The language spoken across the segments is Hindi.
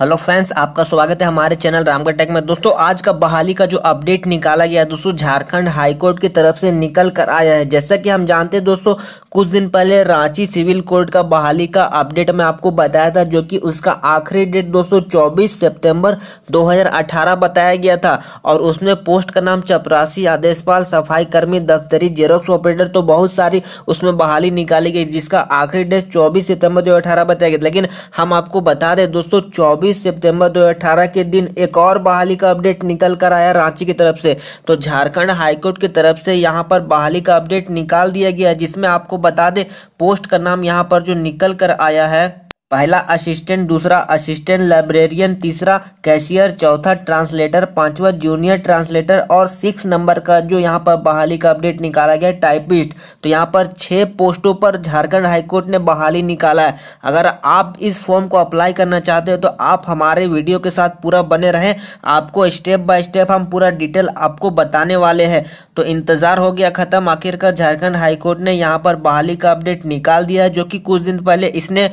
हेलो फ्रेंड्स आपका स्वागत है हमारे चैनल रामगढ़ टेक में दोस्तों आज का बहाली का जो अपडेट निकाला गया है दोस्तों झारखंड हाईकोर्ट की तरफ से निकल कर आया है जैसा कि हम जानते हैं दोस्तों कुछ दिन पहले रांची सिविल कोर्ट का बहाली का अपडेट मैं आपको बताया था जो कि उसका आखिरी डेट दोस्तों 24 सितंबर 2018 बताया गया था और उसमें पोस्ट का नाम चपरासी आदेशपाल सफाई कर्मी दफ्तरी जेरोक्स ऑपरेटर तो बहुत सारी उसमें बहाली निकाली गई जिसका आखिरी डेट चौबीस सितम्बर दो बताया गया लेकिन हम आपको बता दें दोस्तों चौबीस सितम्बर दो के दिन एक और बहाली का अपडेट निकल कर आया रांची की तरफ से तो झारखंड हाईकोर्ट की तरफ से यहाँ पर बहाली का अपडेट निकाल दिया गया जिसमें आपको बता दें पोस्ट का नाम यहाँ पर जो निकल कर आया है पहला असिस्टेंट दूसरा असिस्टेंट लाइब्रेरियन तीसरा कैशियर चौथा ट्रांसलेटर पांचवा जूनियर ट्रांसलेटर और सिक्स नंबर का जो यहाँ पर बहाली का अपडेट निकाला गया है टाइपिस्ट तो यहाँ पर छः पोस्टों पर झारखंड हाईकोर्ट ने बहाली निकाला है अगर आप इस फॉर्म को अप्लाई करना चाहते हो तो आप हमारे वीडियो के साथ पूरा बने रहें आपको स्टेप बाय स्टेप हम पूरा डिटेल आपको बताने वाले हैं तो इंतज़ार हो गया ख़त्म आखिरकार झारखंड हाईकोर्ट ने यहाँ पर बहाली का अपडेट निकाल दिया है जो कि कुछ दिन पहले इसने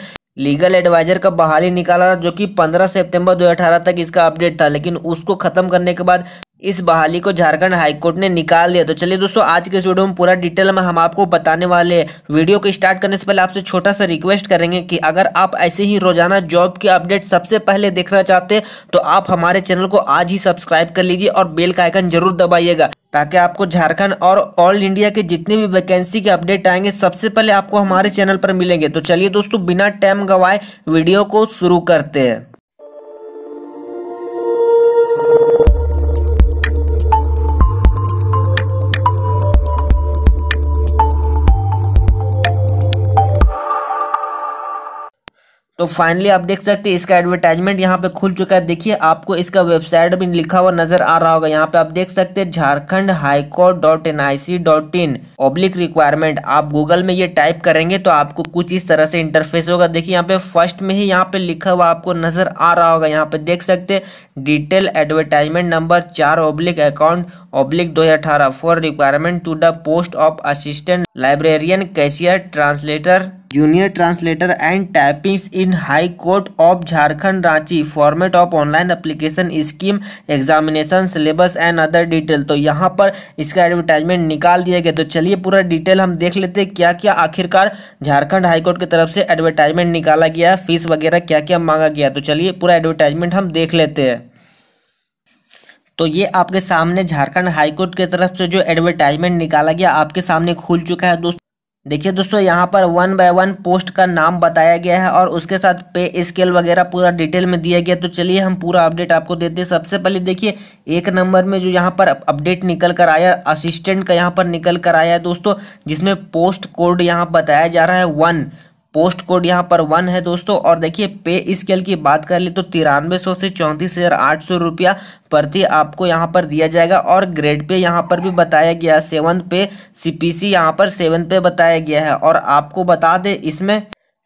लीगल एडवाइजर का बहाली निकाला था जो कि 15 सितंबर 2018 तक इसका अपडेट था लेकिन उसको ख़त्म करने के बाद इस बहाली को झारखंड हाईकोर्ट ने निकाल दिया तो चलिए दोस्तों आज के इस वीडियो में पूरा डिटेल में हम आपको बताने वाले हैं वीडियो को स्टार्ट करने से पहले आपसे छोटा सा रिक्वेस्ट करेंगे कि अगर आप ऐसे ही रोजाना जॉब की अपडेट सबसे पहले देखना चाहते हैं तो आप हमारे चैनल को आज ही सब्सक्राइब कर लीजिए और बेल का आइकन जरूर दबाइएगा ताकि आपको झारखंड और ऑल इंडिया के जितने भी वैकेंसी के अपडेट आएंगे सबसे पहले आपको हमारे चैनल पर मिलेंगे तो चलिए दोस्तों बिना टाइम गवाए वीडियो को शुरू करते हैं तो फाइनली आप देख सकते हैं इसका एडवर्टाइजमेंट यहाँ पे खुल चुका है देखिए आपको इसका वेबसाइट भी लिखा हुआ नजर आ रहा होगा यहाँ पे आप देख सकते हैं Jharkhand high court dot N I C dot in public requirement आप गूगल में ये टाइप करेंगे तो आपको कुछ इस तरह से इंटरफेस होगा देखिए यहाँ पे फर्स्ट में ही यहाँ पे लिखा हुआ आपको नजर आ रहा होगा यहाँ पे देख सकते डिटेल एडवर्टाइजमेंट नंबर चार ऑब्लिक अकाउंट ऑब्लिक अठारह for requirement to the post of assistant librarian cashier translator junior translator and typing in high court of Jharkhand Ranchi format of online application scheme examination syllabus and other detail तो यहाँ पर इसका एडवर्टाइजमेंट निकाल दिया गया तो चलिए पूरा डिटेल हम देख लेते हैं क्या क्या आखिरकार झारखंड हाईकोर्ट की तरफ से एडवर्टाइजमेंट निकाला गया है फीस वगैरह क्या क्या मांगा गया तो चलिए पूरा एडवर्टाइजमेंट हम देख लेते हैं तो ये आपके सामने झारखंड हाईकोर्ट की तरफ से जो एडवर्टाइजमेंट निकाला गया आपके सामने खुल चुका है दोस्तों देखिए दोस्तों यहाँ पर वन बाय वन पोस्ट का नाम बताया गया है और उसके साथ पे स्केल वगैरह पूरा डिटेल में दिया गया तो चलिए हम पूरा अपडेट आपको देते हैं सबसे पहले देखिए एक नंबर में जो यहाँ पर अपडेट निकल कर आया असिस्टेंट का यहाँ पर निकल कर आया है दोस्तों जिसमें पोस्ट कोड यहाँ बताया जा रहा है वन पोस्ट कोड यहाँ पर वन है दोस्तों और देखिए पे स्केल की बात कर ले तो तिरानवे सौ से चौंतीस हज़ार आठ सौ रुपया प्रति आपको यहाँ पर दिया जाएगा और ग्रेड पे यहाँ पर भी बताया गया है सेवन पे सीपीसी यहाँ पर सेवन पे बताया गया है और आपको बता दें इसमें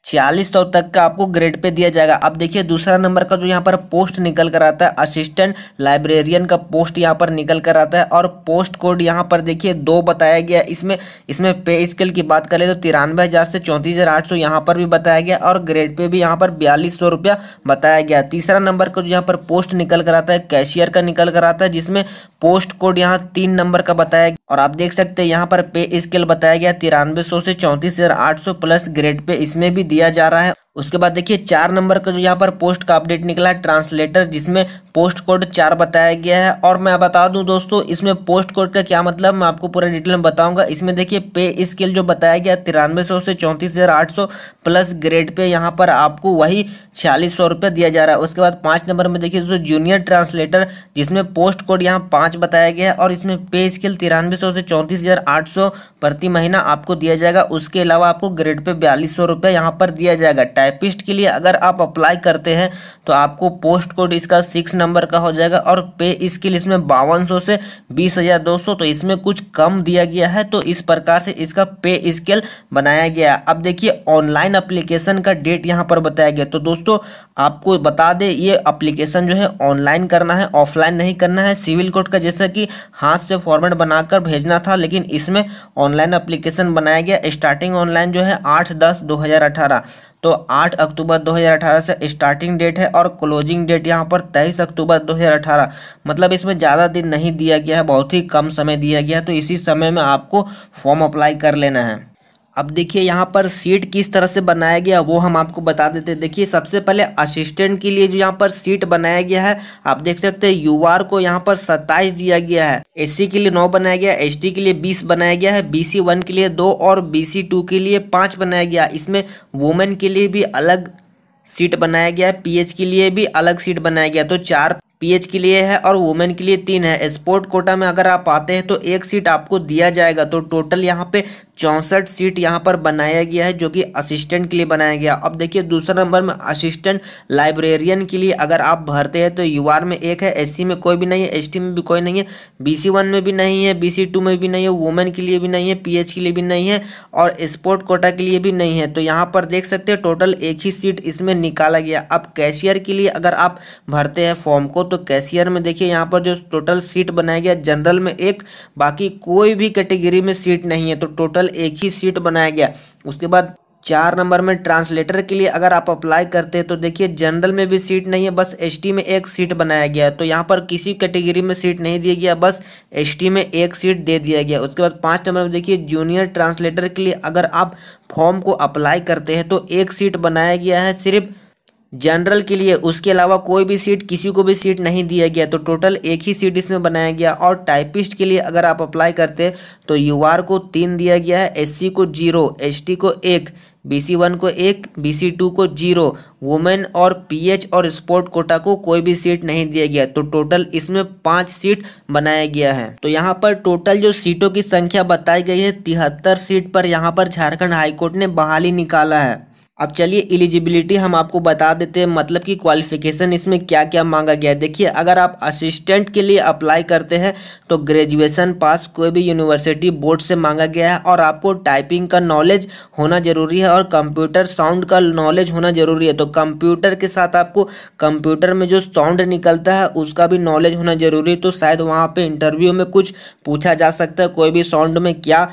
छियालीस सौ तो तक का आपको ग्रेड पे दिया जाएगा अब देखिए दूसरा नंबर का जो यहाँ पर पोस्ट निकल कर आता है असिस्टेंट लाइब्रेरियन का पोस्ट यहाँ पर निकल कर आता है और पोस्ट कोड यहाँ पर देखिए दो बताया गया इसमें इसमें पे स्केल की बात करें तो तिरानवे हज़ार से चौंतीस हज़ार आठ सौ यहाँ पर भी बताया गया और ग्रेड पे भी यहाँ पर बयालीस सौ रुपया बताया गया तीसरा नंबर का जो यहाँ पर पोस्ट निकल कर आता है कैशियर का निकल कर आता है जिसमें पोस्ट कोड यहाँ तीन नंबर का बताया गया और आप देख सकते हैं यहाँ पर पे स्केल बताया गया तिरानवे सौ से चौंतीस हज़ार आठ सौ प्लस ग्रेड पे इसमें भी दिया जा रहा है उसके बाद देखिए चार नंबर का जो यहाँ पर पोस्ट का अपडेट निकला है ट्रांसलेटर जिसमें पोस्ट कोड चार बताया गया है और मैं बता दूं दोस्तों इसमें पोस्ट कोड का क्या मतलब मैं आपको पूरा डिटेल में बताऊंगा इसमें देखिए पे स्केल जो बताया गया तिरानवे सौ से चौंतीस हज़ार आठ सौ प्लस ग्रेड पे यहाँ पर आपको वही छियालीस सौ रुपया दिया जा रहा है उसके बाद पाँच नंबर में देखिए दोस्तों जूनियर ट्रांसलेटर जिसमें पोस्ट कोड यहाँ पाँच बताया गया है और इसमें पे स्केल तिरानवे सौ से चौंतीस हज़ार आठ सौ प्रति महीना आपको दिया जाएगा उसके अलावा आपको ग्रेड पे बयालीस सौ रुपया यहाँ पर दिया जाएगा टाइपिस्ट के लिए अगर आप अप्लाई करते हैं तो आपको पोस्ट कोड इसका सिक्स नंबर का हो जाएगा और पे स्किल इसमें बावन से बीस हज़ार दो सौ तो इसमें कुछ कम दिया गया है तो इस प्रकार से इसका पे स्केल बनाया गया अब देखिए ऑनलाइन अप्लीकेशन का डेट यहाँ पर बताया गया तो दोस्तों आपको बता दें ये अप्लीकेशन जो है ऑनलाइन करना है ऑफलाइन नहीं करना है सिविल कोड का जैसा कि हाथ से फॉर्मेट बनाकर भेजना था लेकिन इसमें ऑनलाइन अप्लीकेशन बनाया गया स्टार्टिंग ऑनलाइन जो है आठ दस दो हज़ार अठारह तो 8 अक्टूबर 2018 से स्टार्टिंग डेट है और क्लोजिंग डेट यहाँ पर 23 अक्टूबर 2018 मतलब इसमें ज़्यादा दिन नहीं दिया गया है बहुत ही कम समय दिया गया है तो इसी समय में आपको फॉर्म अप्लाई कर लेना है अब देखिए यहाँ पर सीट किस तरह से बनाया गया वो हम आपको बता देते हैं देखिए सबसे पहले असिस्टेंट के लिए जो यहाँ पर सीट बनाया गया है आप देख सकते हैं यू को यहाँ पर सत्ताईस दिया गया है एस के लिए नौ बनाया गया एस के लिए बीस बनाया गया है बी वन के लिए दो और बी के लिए पाँच बनाया गया इसमें वुमेन के लिए भी अलग सीट बनाया गया है पीएच के लिए भी अलग सीट बनाया गया तो चार पीएच के लिए है और वुमेन के लिए तीन है स्पोर्ट कोटा में अगर आप आते हैं तो एक सीट आपको दिया जाएगा तो टोटल यहाँ पे चौंसठ सीट यहाँ पर बनाया गया है जो कि असिस्टेंट के लिए बनाया गया अब देखिए दूसरा नंबर में असिस्टेंट लाइब्रेरियन के लिए अगर आप भरते हैं तो यू में एक है एस में कोई भी नहीं है एस में भी कोई नहीं है बी में भी नहीं है बी में भी नहीं है वुमेन के लिए भी नहीं है पी के लिए भी नहीं है और स्पोर्ट कोटा के लिए भी नहीं है तो यहाँ पर देख सकते हैं टोटल एक ही सीट इसमें निकाला गया अब कैशियर के लिए अगर आप भरते हैं फॉर्म को तो कैशियर में देखिए यहाँ पर जो टोटल सीट बनाया गया जनरल में एक बाकी कोई भी कैटेगरी में सीट नहीं है तो टोटल एक ही सीट बनाया गया उसके बाद चार नंबर में ट्रांसलेटर के लिए अगर आप अप्लाई करते हैं तो देखिए जनरल में भी सीट नहीं है बस एसटी में एक सीट बनाया गया है तो यहाँ पर किसी कैटेगरी में सीट नहीं दिया गया बस एसटी में एक सीट दे दिया गया उसके बाद पांच नंबर में देखिए जूनियर ट्रांसलेटर के लिए अगर आप फॉर्म को अप्लाई करते हैं तो एक सीट बनाया गया है सिर्फ जनरल के लिए उसके अलावा कोई भी सीट किसी को भी सीट नहीं दिया गया तो टोटल एक ही सीट इसमें बनाया गया और टाइपिस्ट के लिए अगर आप अप्लाई करते तो यू को तीन दिया गया है एस को जीरो एस को एक बी सी वन को एक बी सी टू को जीरो वुमेन और पीएच और स्पोर्ट कोटा को कोई भी सीट नहीं दिया गया तो टोटल इसमें पाँच सीट बनाया गया है तो यहाँ पर टोटल जो सीटों की संख्या बताई गई है तिहत्तर सीट पर यहाँ पर झारखंड हाईकोर्ट ने बहाली निकाला है अब चलिए एलिजिबिलिटी हम आपको बता देते हैं मतलब कि क्वालिफिकेशन इसमें क्या क्या मांगा गया है देखिए अगर आप असिस्टेंट के लिए अप्लाई करते हैं तो ग्रेजुएशन पास कोई भी यूनिवर्सिटी बोर्ड से मांगा गया है और आपको टाइपिंग का नॉलेज होना ज़रूरी है और कंप्यूटर साउंड का नॉलेज होना ज़रूरी है तो कंप्यूटर के साथ आपको कंप्यूटर में जो साउंड निकलता है उसका भी नॉलेज होना ज़रूरी है तो शायद वहाँ पर इंटरव्यू में कुछ पूछा जा सकता है कोई भी साउंड में क्या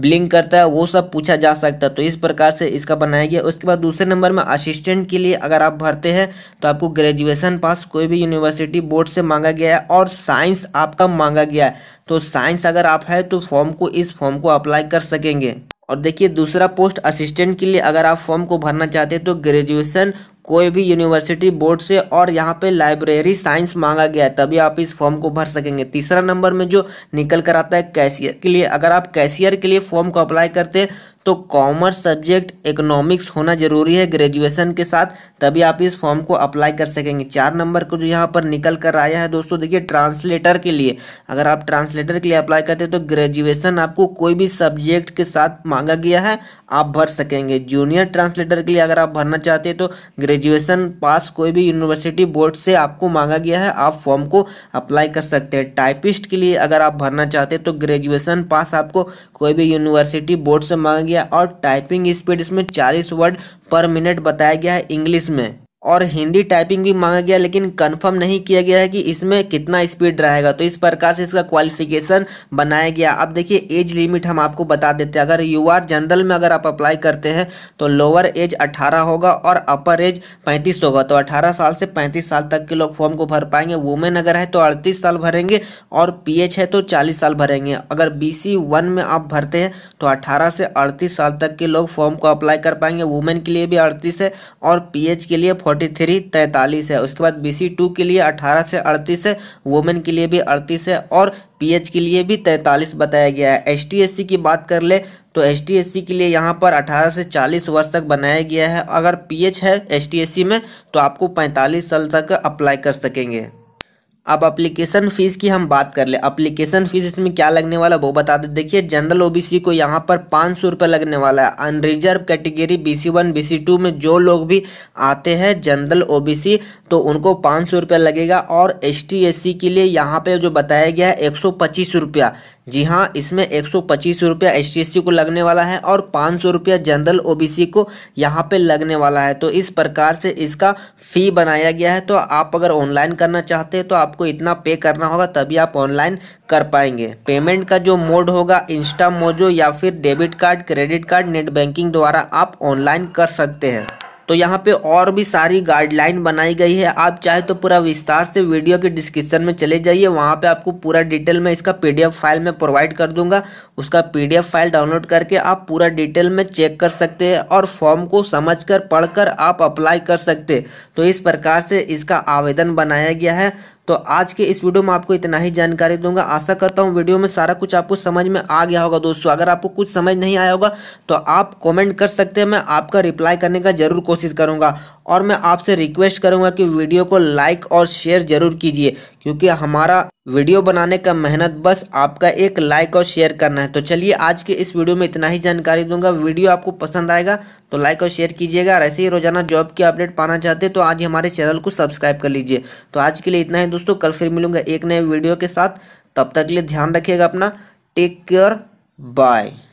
ब्लिंक करता है वो सब पूछा जा सकता है तो इस प्रकार से इसका बनाया गया उसके बाद दूसरे नंबर में असिस्टेंट के लिए अगर आप भरते हैं तो आपको ग्रेजुएशन पास कोई भी यूनिवर्सिटी बोर्ड से मांगा गया है और साइंस आपका मांगा गया है तो साइंस अगर आप है तो फॉर्म को इस फॉर्म को अप्लाई कर सकेंगे और देखिए दूसरा पोस्ट असिस्टेंट के लिए अगर आप फॉर्म को भरना चाहते हैं तो ग्रेजुएशन कोई भी यूनिवर्सिटी बोर्ड से और यहाँ पे लाइब्रेरी साइंस मांगा गया है तभी आप इस फॉर्म को भर सकेंगे तीसरा नंबर में जो निकल कर आता है कैशियर के लिए अगर आप कैशियर के लिए फॉर्म को अप्लाई करते हैं तो कॉमर्स सब्जेक्ट इकोनॉमिक्स होना जरूरी है ग्रेजुएशन के साथ तभी आप इस फॉर्म को अप्लाई कर सकेंगे चार नंबर को जो यहाँ पर निकल कर आया है दोस्तों देखिए ट्रांसलेटर के लिए अगर आप ट्रांसलेटर के लिए अप्लाई करते हैं तो ग्रेजुएशन आपको कोई भी सब्जेक्ट के साथ मांगा गया है आप भर सकेंगे जूनियर ट्रांसलेटर के लिए अगर आप भरना चाहते हैं तो ग्रेजुएशन पास कोई भी यूनिवर्सिटी बोर्ड से आपको मांगा गया है आप फॉर्म को अप्लाई कर सकते हैं टाइपिस्ट के लिए अगर आप भरना चाहते हैं तो ग्रेजुएशन पास आपको कोई भी यूनिवर्सिटी बोर्ड से मांगा गया और टाइपिंग स्पीड इसमें चालीस वर्ड पर मिनट बताया गया है इंग्लिश में और हिंदी टाइपिंग भी मांगा गया लेकिन कंफर्म नहीं किया गया है कि इसमें कितना स्पीड रहेगा तो इस प्रकार से इसका क्वालिफिकेशन बनाया गया अब देखिए एज लिमिट हम आपको बता देते हैं अगर यू आर जनरल में अगर आप अप्लाई करते हैं तो लोअर एज 18 होगा और अपर एज 35 होगा तो 18 साल से 35 साल तक के लोग फॉर्म को भर पाएंगे वुमेन अगर है तो अड़तीस साल भरेंगे और पी है तो चालीस साल भरेंगे अगर बी सी में आप भरते हैं तो अठारह से अड़तीस साल तक के लोग फॉर्म को अप्लाई कर पाएंगे वुमेन के लिए भी अड़तीस है और पी के लिए फोर्टी थ्री तैंतालीस है उसके बाद बी सी टू के लिए अठारह से अड़तीस है वुमेन के लिए भी अड़तीस है और पी एच के लिए भी तैंतालीस बताया गया है एस एस टी सी की बात कर ले तो एस एस टी सी के लिए यहाँ पर अठारह से चालीस वर्ष तक बनाया गया है अगर पी एच है एस एस टी सी में तो आपको पैंतालीस साल तक अप्लाई कर सकेंगे अब अप्लीकेशन फ़ीस की हम बात कर ले अप्लीकेशन फ़ीस इसमें क्या लगने वाला वो बता दें देखिए जनरल ओबीसी को यहाँ पर पाँच सौ रुपये लगने वाला है unreserved category BC one BC two में जो लोग भी आते हैं जनरल ओबीसी तो उनको पाँच सौ रुपया लगेगा और एस टी एस सी के लिए यहाँ पे जो बताया गया है एक सौ पच्चीस रुपया जी हाँ इसमें एक सौ पच्चीस रुपया एस टी एस सी को लगने वाला है और पाँच सौ रुपया जनरल ओ बी सी को यहाँ पे लगने वाला है तो इस प्रकार से इसका फ़ी बनाया गया है तो आप अगर ऑनलाइन करना चाहते हैं तो आपको इतना पे करना होगा तभी आप ऑनलाइन कर पाएंगे पेमेंट का जो मोड होगा इंस्टा मोजो या फिर debit card credit card net banking द्वारा आप ऑनलाइन कर सकते हैं तो यहाँ पे और भी सारी गाइडलाइन बनाई गई है आप चाहे तो पूरा विस्तार से वीडियो के डिस्क्रिप्शन में चले जाइए वहाँ पे आपको पूरा डिटेल में इसका पीडीएफ फाइल में प्रोवाइड कर दूंगा उसका पीडीएफ फाइल डाउनलोड करके आप पूरा डिटेल में चेक कर सकते हैं और फॉर्म को समझ कर पढ़ कर आप अप्लाई कर सकते तो इस प्रकार से इसका आवेदन बनाया गया है तो आज के इस वीडियो में आपको इतना ही जानकारी दूंगा आशा करता हूँ वीडियो में सारा कुछ आपको समझ में आ गया होगा दोस्तों अगर आपको कुछ समझ नहीं आया होगा तो आप कॉमेंट कर सकते हैं मैं आपका रिप्लाई करने का ज़रूर कोशिश करूँगा और मैं आपसे रिक्वेस्ट करूँगा कि वीडियो को लाइक और शेयर ज़रूर कीजिए क्योंकि हमारा वीडियो बनाने का मेहनत बस आपका एक लाइक और शेयर करना है तो चलिए आज के इस वीडियो में इतना ही जानकारी दूंगा वीडियो आपको पसंद आएगा तो लाइक और शेयर कीजिएगा और ऐसे ही रोजाना जॉब की अपडेट पाना चाहते हैं तो आज हमारे चैनल को सब्सक्राइब कर लीजिए तो आज के लिए इतना ही दोस्तों कल फिर मिलूंगा एक नए वीडियो के साथ तब तक के लिए ध्यान रखिएगा अपना टेक केयर बाय